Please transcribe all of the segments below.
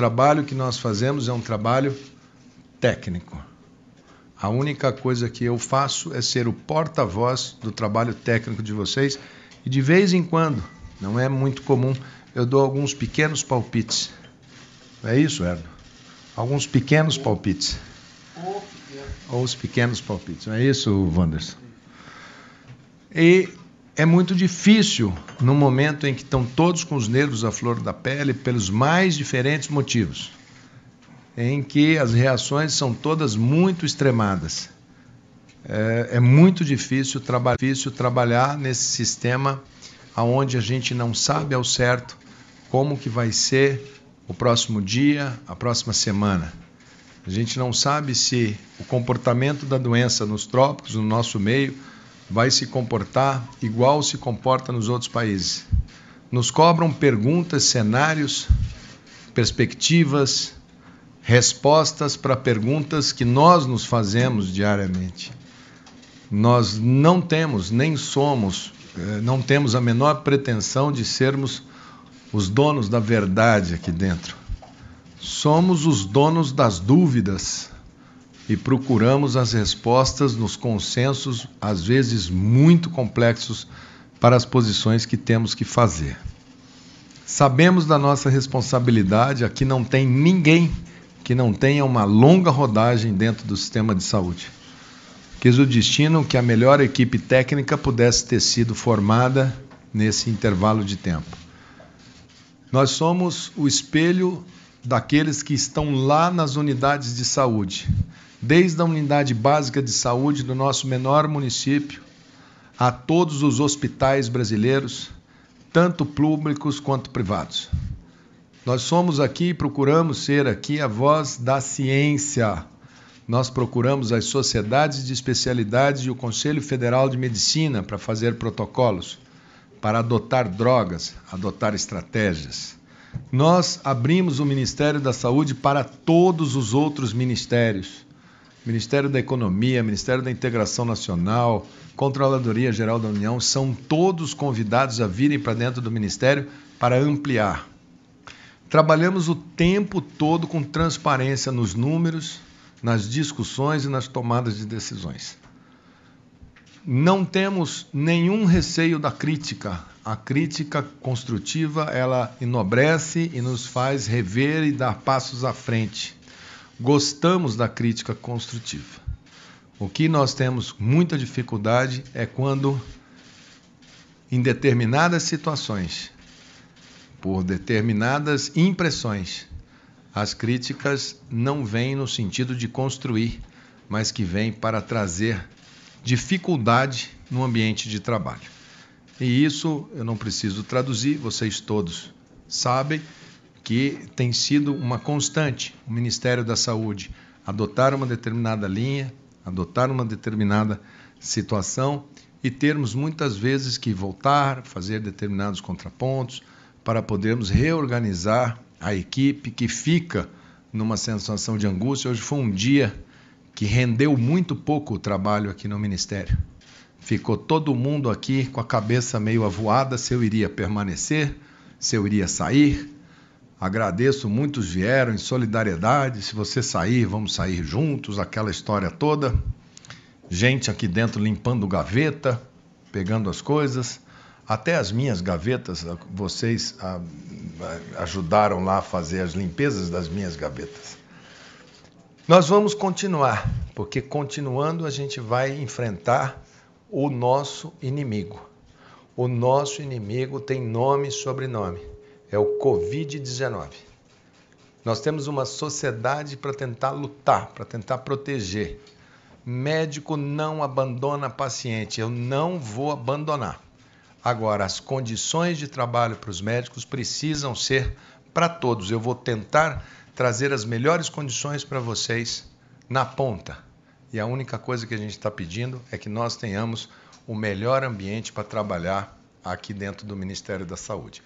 trabalho que nós fazemos é um trabalho técnico. A única coisa que eu faço é ser o porta-voz do trabalho técnico de vocês e de vez em quando, não é muito comum, eu dou alguns pequenos palpites. É isso, Erno? Alguns pequenos palpites. Ou os pequenos palpites. Não é isso, Wanderson? E é muito difícil no momento em que estão todos com os nervos à flor da pele, pelos mais diferentes motivos, em que as reações são todas muito extremadas. É, é muito difícil, traba difícil trabalhar nesse sistema aonde a gente não sabe ao certo como que vai ser o próximo dia, a próxima semana. A gente não sabe se o comportamento da doença nos trópicos, no nosso meio, vai se comportar igual se comporta nos outros países. Nos cobram perguntas, cenários, perspectivas, respostas para perguntas que nós nos fazemos diariamente. Nós não temos, nem somos, eh, não temos a menor pretensão de sermos os donos da verdade aqui dentro. Somos os donos das dúvidas, e procuramos as respostas nos consensos, às vezes muito complexos, para as posições que temos que fazer. Sabemos da nossa responsabilidade, aqui não tem ninguém que não tenha uma longa rodagem dentro do sistema de saúde. Quis o destino que a melhor equipe técnica pudesse ter sido formada nesse intervalo de tempo. Nós somos o espelho daqueles que estão lá nas unidades de saúde, desde a unidade básica de saúde do nosso menor município a todos os hospitais brasileiros, tanto públicos quanto privados. Nós somos aqui, e procuramos ser aqui a voz da ciência. Nós procuramos as sociedades de especialidades e o Conselho Federal de Medicina para fazer protocolos, para adotar drogas, adotar estratégias. Nós abrimos o Ministério da Saúde para todos os outros ministérios Ministério da Economia, Ministério da Integração Nacional, Controladoria Geral da União, são todos convidados a virem para dentro do Ministério para ampliar. Trabalhamos o tempo todo com transparência nos números, nas discussões e nas tomadas de decisões. Não temos nenhum receio da crítica. A crítica construtiva, ela enobrece e nos faz rever e dar passos à frente gostamos da crítica construtiva. O que nós temos muita dificuldade é quando, em determinadas situações, por determinadas impressões, as críticas não vêm no sentido de construir, mas que vêm para trazer dificuldade no ambiente de trabalho. E isso eu não preciso traduzir, vocês todos sabem que tem sido uma constante o Ministério da Saúde adotar uma determinada linha, adotar uma determinada situação e termos muitas vezes que voltar, fazer determinados contrapontos para podermos reorganizar a equipe que fica numa sensação de angústia. Hoje foi um dia que rendeu muito pouco o trabalho aqui no Ministério. Ficou todo mundo aqui com a cabeça meio avoada se eu iria permanecer, se eu iria sair, Agradeço, muitos vieram em solidariedade. Se você sair, vamos sair juntos, aquela história toda. Gente aqui dentro limpando gaveta, pegando as coisas. Até as minhas gavetas, vocês ah, ajudaram lá a fazer as limpezas das minhas gavetas. Nós vamos continuar, porque continuando a gente vai enfrentar o nosso inimigo. O nosso inimigo tem nome e sobrenome é o Covid-19. Nós temos uma sociedade para tentar lutar, para tentar proteger. Médico não abandona paciente, eu não vou abandonar. Agora, as condições de trabalho para os médicos precisam ser para todos. Eu vou tentar trazer as melhores condições para vocês na ponta. E a única coisa que a gente está pedindo é que nós tenhamos o melhor ambiente para trabalhar aqui dentro do Ministério da Saúde.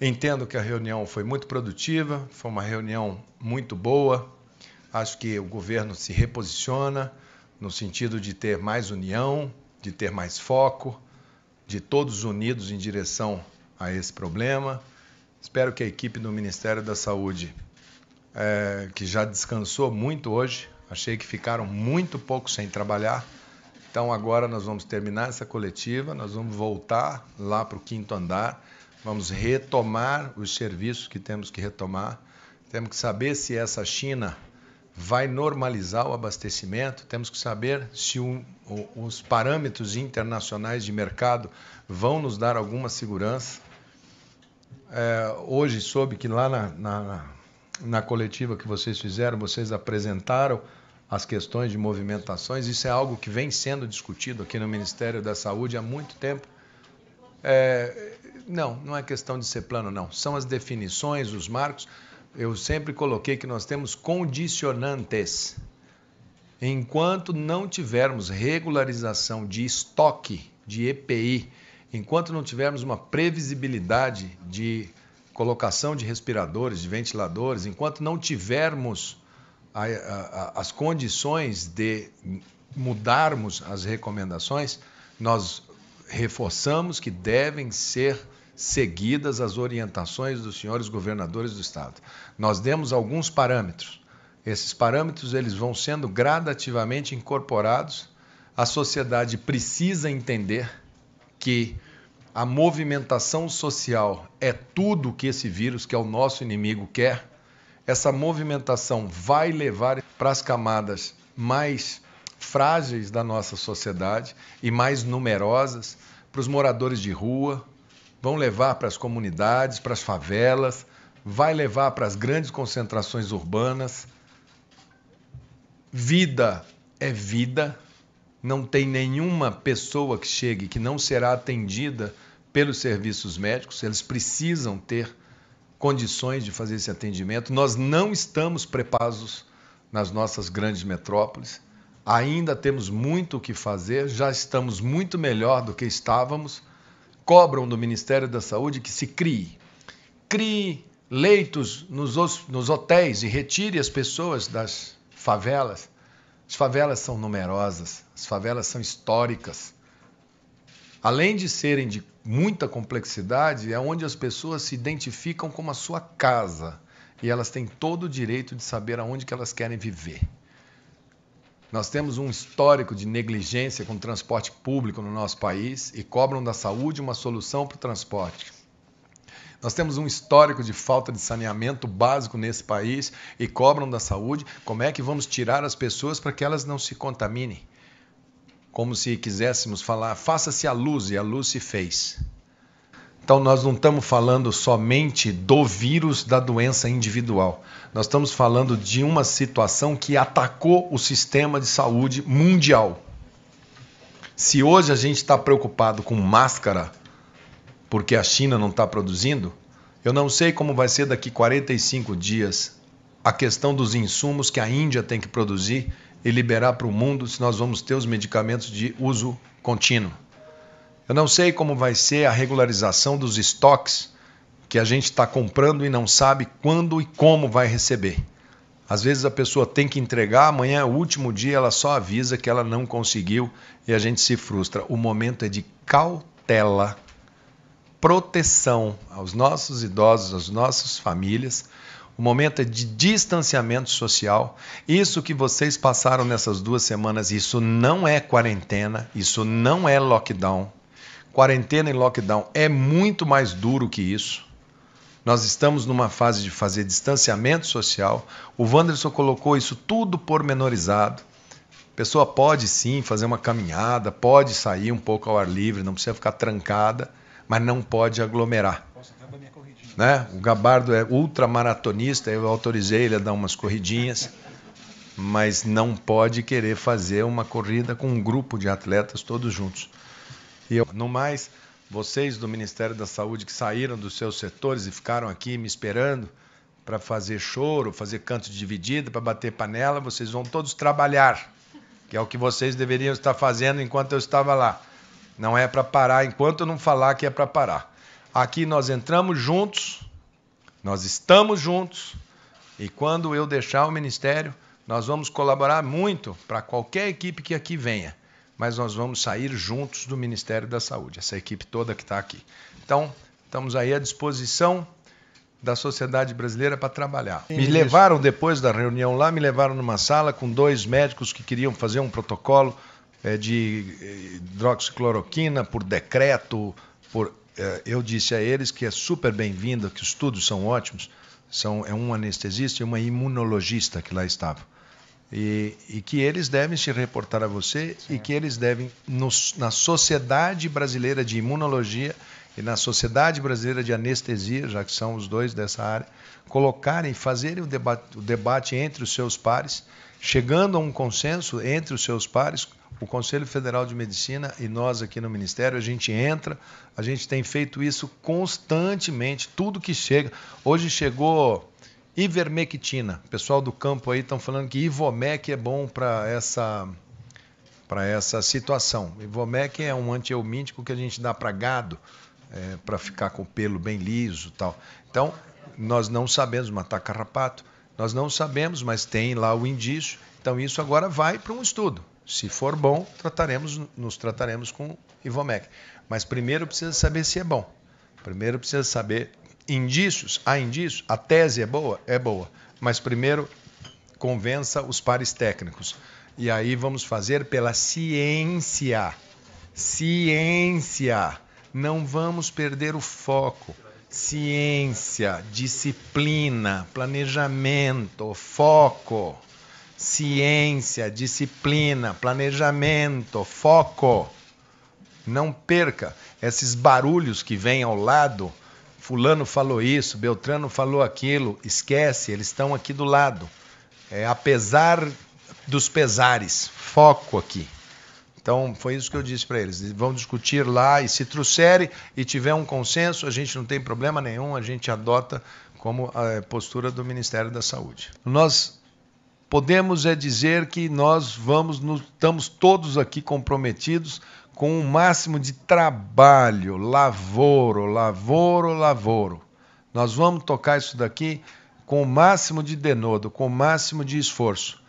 Entendo que a reunião foi muito produtiva, foi uma reunião muito boa. Acho que o governo se reposiciona no sentido de ter mais união, de ter mais foco, de todos unidos em direção a esse problema. Espero que a equipe do Ministério da Saúde, é, que já descansou muito hoje, achei que ficaram muito pouco sem trabalhar. Então agora nós vamos terminar essa coletiva, nós vamos voltar lá para o quinto andar Vamos retomar os serviços que temos que retomar. Temos que saber se essa China vai normalizar o abastecimento, temos que saber se um, os parâmetros internacionais de mercado vão nos dar alguma segurança. É, hoje soube que lá na, na, na, coletiva que vocês fizeram, vocês apresentaram as questões de movimentações. Isso é algo que vem sendo discutido aqui no Ministério da Saúde há muito tempo. É, não, não é questão de ser plano, não. São as definições, os marcos. Eu sempre coloquei que nós temos condicionantes. Enquanto não tivermos regularização de estoque de EPI, enquanto não tivermos uma previsibilidade de colocação de respiradores, de ventiladores, enquanto não tivermos a, a, as condições de mudarmos as recomendações, nós reforçamos que devem ser seguidas as orientações dos senhores governadores do estado. Nós demos alguns parâmetros. Esses parâmetros eles vão sendo gradativamente incorporados. A sociedade precisa entender que a movimentação social é tudo o que esse vírus, que é o nosso inimigo, quer. Essa movimentação vai levar para as camadas mais frágeis da nossa sociedade e mais numerosas, para os moradores de rua, vão levar para as comunidades, para as favelas, vai levar para as grandes concentrações urbanas. Vida é vida, não tem nenhuma pessoa que chegue que não será atendida pelos serviços médicos, eles precisam ter condições de fazer esse atendimento. Nós não estamos preparados nas nossas grandes metrópoles. Ainda temos muito o que fazer, já estamos muito melhor do que estávamos, cobram do Ministério da Saúde que se crie. Crie leitos nos, nos hotéis e retire as pessoas das favelas. As favelas são numerosas, as favelas são históricas. Além de serem de muita complexidade, é onde as pessoas se identificam como a sua casa e elas têm todo o direito de saber aonde que elas querem viver. Nós temos um histórico de negligência com o transporte público no nosso país e cobram da saúde uma solução para o transporte. Nós temos um histórico de falta de saneamento básico nesse país e cobram da saúde. Como é que vamos tirar as pessoas para que elas não se contaminem? Como se quiséssemos falar, faça-se a luz e a luz se fez. Então, nós não estamos falando somente do vírus da doença individual. Nós estamos falando de uma situação que atacou o sistema de saúde mundial. Se hoje a gente está preocupado com máscara, porque a China não está produzindo, eu não sei como vai ser daqui 45 dias a questão dos insumos que a Índia tem que produzir e liberar para o mundo se nós vamos ter os medicamentos de uso contínuo. Eu não sei como vai ser a regularização dos estoques que a gente está comprando e não sabe quando e como vai receber. Às vezes a pessoa tem que entregar, amanhã é o último dia, ela só avisa que ela não conseguiu e a gente se frustra. O momento é de cautela, proteção aos nossos idosos, às nossas famílias. O momento é de distanciamento social. Isso que vocês passaram nessas duas semanas, isso não é quarentena, isso não é lockdown quarentena e lockdown é muito mais duro que isso. Nós estamos numa fase de fazer distanciamento social. O Wanderson colocou isso tudo pormenorizado. A pessoa pode sim fazer uma caminhada, pode sair um pouco ao ar livre, não precisa ficar trancada, mas não pode aglomerar. Né? O Gabardo é ultramaratonista, eu autorizei ele a dar umas corridinhas, mas não pode querer fazer uma corrida com um grupo de atletas todos juntos. E eu, no mais, vocês do Ministério da Saúde que saíram dos seus setores e ficaram aqui me esperando para fazer choro, fazer canto dividido, para bater panela, vocês vão todos trabalhar, que é o que vocês deveriam estar fazendo enquanto eu estava lá. Não é para parar, enquanto eu não falar que é para parar. Aqui nós entramos juntos, nós estamos juntos, e quando eu deixar o ministério, nós vamos colaborar muito para qualquer equipe que aqui venha mas nós vamos sair juntos do Ministério da Saúde, essa equipe toda que está aqui. Então, estamos aí à disposição da sociedade brasileira para trabalhar. Sim, me levaram depois da reunião lá, me levaram numa sala com dois médicos que queriam fazer um protocolo é, de eh, hidroxicloroquina por decreto. Por, é, eu disse a eles que é super bem-vinda, que os estudos são ótimos. São, é um anestesista e uma imunologista que lá estavam. E, e, que eles devem se reportar a você e que eles devem, no, na Sociedade Brasileira de Imunologia e na Sociedade Brasileira de Anestesia, já que são os dois dessa área, colocarem, fazerem o debate, o debate entre os seus pares, chegando a um consenso entre os seus pares. O Conselho Federal de Medicina e nós aqui no Ministério, a gente entra, a gente tem feito isso constantemente, tudo que chega. Hoje chegou Ivermectina. Pessoal do campo aí estão falando que Ivomec é bom para essa para essa situação. Ivomec é um antihelmíntico que a gente dá para gado, é, para ficar com o pelo bem liso, tal. Então, nós não sabemos matar carrapato, nós não sabemos, mas tem lá o indício. Então, isso agora vai para um estudo. Se for bom, trataremos, nos trataremos com Ivomec. Mas primeiro precisa saber se é bom. Primeiro precisa saber indícios, há indícios, a tese é boa? É boa. Mas primeiro convença os pares técnicos. E aí vamos fazer pela ciência. Ciência. Não vamos perder o foco. Ciência, disciplina, planejamento, foco. Ciência, disciplina, planejamento, foco. Não perca esses barulhos que vêm ao lado Fulano falou isso, Beltrano falou aquilo, esquece, eles estão aqui do lado. É, apesar dos pesares, foco aqui. Então, foi isso que eu disse para eles. Vão discutir lá e se trouxerem e tiver um consenso, a gente não tem problema nenhum, a gente adota como a é, postura do Ministério da Saúde. Nós podemos é dizer que nós vamos, nos, estamos todos aqui comprometidos com o máximo de trabalho, lavoro, lavoro, lavoro. Nós vamos tocar isso daqui com o máximo de denodo, com o máximo de esforço.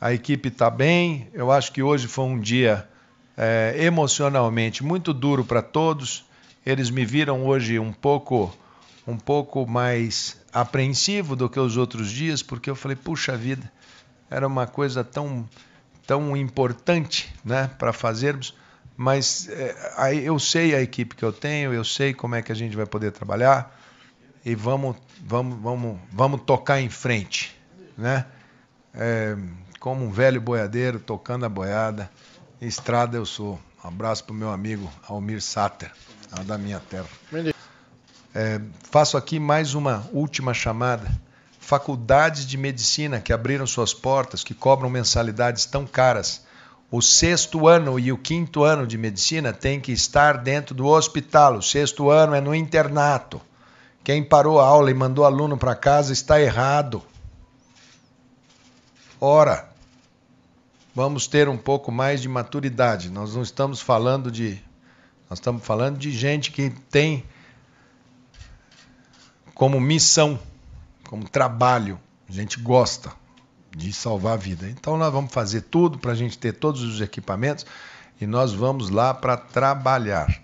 A equipe está bem, eu acho que hoje foi um dia é, emocionalmente muito duro para todos. Eles me viram hoje um pouco um pouco mais apreensivo do que os outros dias, porque eu falei, puxa vida, era uma coisa tão, tão importante né, para fazermos mas é, aí eu sei a equipe que eu tenho, eu sei como é que a gente vai poder trabalhar e vamos, vamos, vamos, vamos tocar em frente, né? É, como um velho boiadeiro tocando a boiada, estrada eu sou. Um abraço para o meu amigo Almir Sater, da minha terra. É, faço aqui mais uma última chamada. Faculdades de medicina que abriram suas portas, que cobram mensalidades tão caras o sexto ano e o quinto ano de medicina tem que estar dentro do hospital. O sexto ano é no internato. Quem parou a aula e mandou aluno para casa está errado. Ora, vamos ter um pouco mais de maturidade. Nós não estamos falando de nós estamos falando de gente que tem como missão, como trabalho, a gente gosta de salvar a vida. Então nós vamos fazer tudo para a gente ter todos os equipamentos e nós vamos lá para trabalhar.